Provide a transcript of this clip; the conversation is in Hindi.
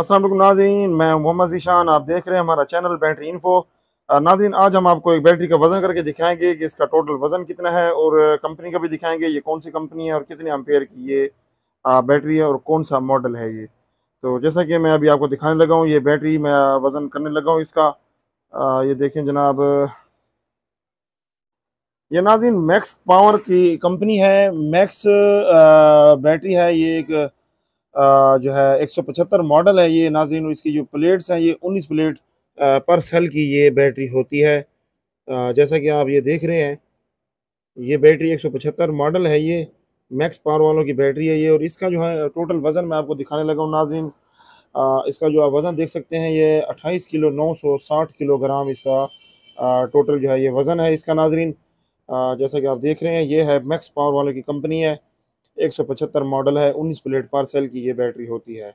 असल नाजीन मैं मोहम्मद ईशान आप देख रहे हैं हमारा चैनल बैटरी इन्फो नाजीन आज हम आपको एक बैटरी का वज़न करके दिखाएंगे कि इसका टोटल वज़न कितना है और कंपनी का भी दिखाएंगे ये कौन सी कंपनी है और कितने अम्पेयर की ये बैटरी है और कौन सा मॉडल है ये तो जैसा कि मैं अभी आपको दिखाने लगा हूँ ये बैटरी मैं वज़न करने लगा हूँ इसका आ, ये देखें जनाब ये नाजीन मैक्स पावर की कंपनी है मैक्स बैटरी है ये एक जो है एक सौ पचहत्तर मॉडल है ये नाजरीन इसकी जो प्लेट्स हैं ये उन्नीस प्लेट पर सेल की ये बैटरी होती है जैसा कि आप ये देख रहे हैं ये बैटरी एक सौ पचहत्तर मॉडल है ये मैक्स पावर वालों की बैटरी है ये और इसका जो है टोटल वज़न मैं आपको दिखाने लगा हूँ नाजिन इसका जो आप वज़न देख सकते हैं ये अट्ठाईस किलो नौ सौ साठ किलोग्राम इसका टोटल जो है ये वज़न है इसका नाजरीन जैसा कि आप देख रहे हैं ये है मैक्स पावर वालों की कंपनी है 175 मॉडल है 19 प्लेट पर सेल की ये बैटरी होती है